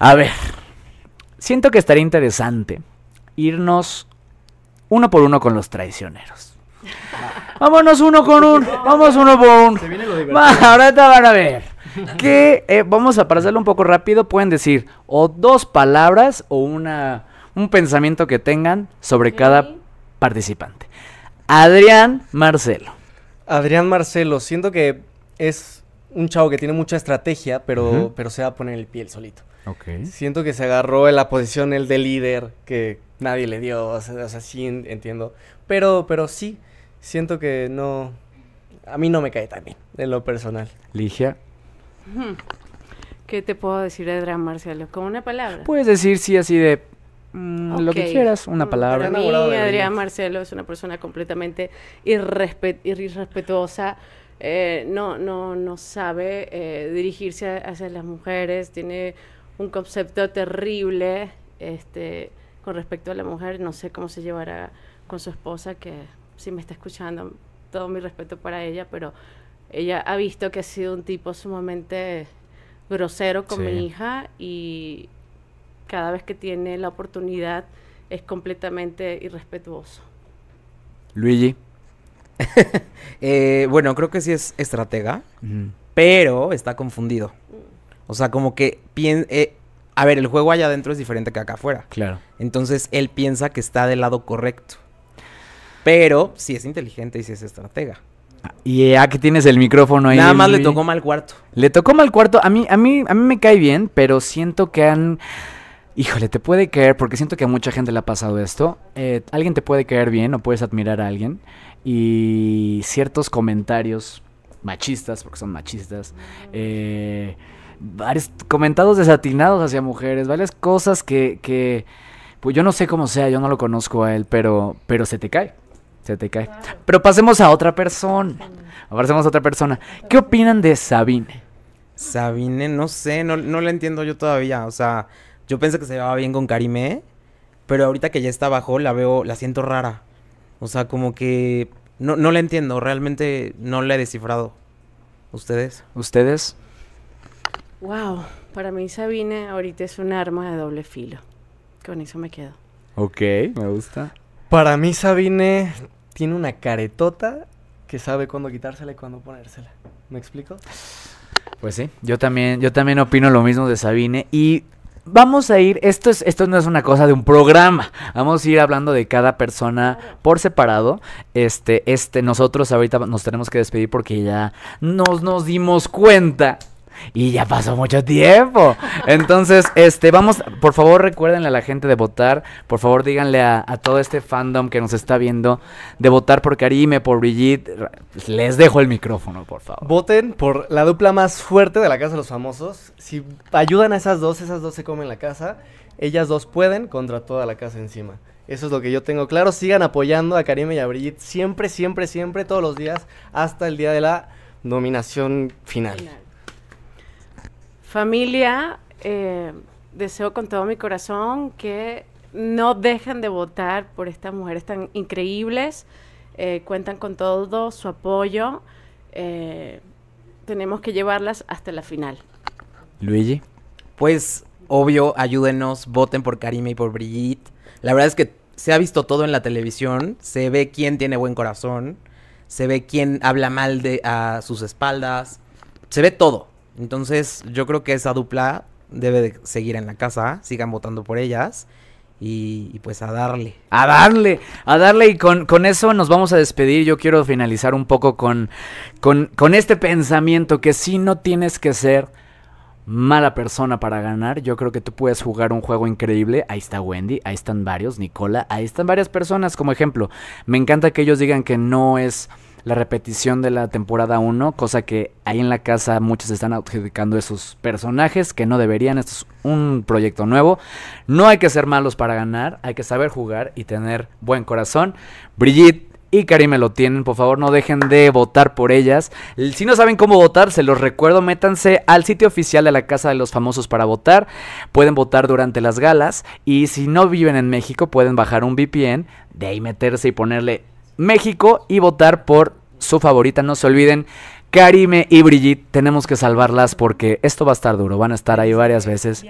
A ver, siento que estaría interesante irnos uno por uno con los traicioneros. Vámonos uno con uno, vamos uno por uno. Se Ahora te van a ver. Que eh, vamos a pasarlo un poco rápido, pueden decir o dos palabras o una un pensamiento que tengan sobre cada participante. Adrián Marcelo. Adrián Marcelo, siento que es un chavo que tiene mucha estrategia, pero, pero se va a poner el pie solito. Okay. Siento que se agarró en la posición el de líder que nadie le dio, o sea, entiendo. Pero, pero sí, siento que no, a mí no me cae tan bien, en lo personal. Ligia. ¿Qué te puedo decir, Adrián Marcelo? ¿Con una palabra? Puedes decir sí así de mm, lo que quieras, una mm, palabra. Para mí, Adrián Marcelo es una persona completamente irrespetuosa, eh, no, no, no sabe eh, dirigirse hacia las mujeres, tiene un concepto terrible este, con respecto a la mujer. No sé cómo se llevará con su esposa, que si me está escuchando, todo mi respeto para ella, pero ella ha visto que ha sido un tipo sumamente grosero con mi hija y cada vez que tiene la oportunidad es completamente irrespetuoso. Luigi. Eh, bueno, creo que sí es estratega, pero está confundido. O sea, como que piensa... Eh, a ver, el juego allá adentro es diferente que acá afuera. Claro. Entonces él piensa que está del lado correcto. Pero sí es inteligente y sí es estratega. Ah, y eh, aquí ah, tienes el micrófono ahí. Nada más le tocó mal cuarto. Le tocó mal cuarto. A mí, a mí, a mí me cae bien, pero siento que han híjole, te puede caer, porque siento que a mucha gente le ha pasado esto. Eh, alguien te puede caer bien o puedes admirar a alguien. Y ciertos comentarios machistas, porque son machistas, eh, varios comentados desatinados hacia mujeres, varias cosas que, pues yo no sé cómo sea, yo no lo conozco a él, pero, pero se te cae. Se te cae. Pero pasemos a otra persona. Pasemos a otra persona. ¿Qué opinan de Sabine? Sabine, no sé, no, no la entiendo yo todavía. O sea, yo pensé que se llevaba bien con Karimé, pero ahorita que ya está bajo, la veo, la siento rara. O sea, como que no, no la entiendo, realmente no la he descifrado. ¿Ustedes? ¿Ustedes? Wow, para mí Sabine ahorita es un arma de doble filo. Con eso me quedo. Ok, me gusta. Para mí Sabine tiene una caretota que sabe cuándo quitársela y cuándo ponérsela. ¿Me explico? Pues sí, yo también, yo también opino lo mismo de Sabine y Vamos a ir, esto, es, esto no es una cosa de un programa, vamos a ir hablando de cada persona por separado. Este, este, nosotros ahorita nos tenemos que despedir porque ya nos, nos dimos cuenta y ya pasó mucho tiempo. Entonces, este, vamos, por favor recuérdenle a la gente de votar. Por favor díganle a, todo este fandom que nos está viendo de votar por Karime, por Brigitte. Les dejo el micrófono, por favor. Voten por la dupla más fuerte de la Casa de los Famosos. Si ayudan a esas dos, esas dos se comen la casa. Ellas dos pueden contra toda la casa encima. Eso es lo que yo tengo claro. Sigan apoyando a Karime y a Brigitte siempre, siempre, siempre, todos los días, hasta el día de la nominación final. Familia, eh, deseo con todo mi corazón que no dejen de votar por estas mujeres tan increíbles. Eh, cuentan con todo su apoyo. Eh, tenemos que llevarlas hasta la final. Luigi. Pues obvio, ayúdenos, voten por Karime y por Brigitte. La verdad es que se ha visto todo en la televisión, se ve quién tiene buen corazón, se ve quién habla mal de a sus espaldas, se ve todo. Entonces, yo creo que esa dupla debe seguir en la casa. Sigan votando por ellas. Y, y, pues a darle. A darle, a darle. Y con, eso nos vamos a despedir. Yo quiero finalizar un poco con, con, con este pensamiento que si no tienes que ser mala persona para ganar. Yo creo que tú puedes jugar un juego increíble. Ahí está Wendy, ahí están varios, Nicola, ahí están varias personas como ejemplo. Me encanta que ellos digan que no es la repetición de la temporada 1, cosa que ahí en la casa muchos están adjudicando esos personajes que no deberían, esto es un proyecto nuevo. No hay que ser malos para ganar, hay que saber jugar y tener buen corazón. Brigitte y me lo tienen. Por favor, no dejen de votar por ellas. Si no saben cómo votar, se los recuerdo, métanse al sitio oficial de la Casa de los Famosos para votar. Pueden votar durante las galas. Y si no viven en México, pueden bajar un VPN, de ahí meterse y ponerle México y votar por su favorita. No se olviden, Karime y Brigitte, tenemos que salvarlas porque esto va a estar duro. Van a estar ahí varias veces.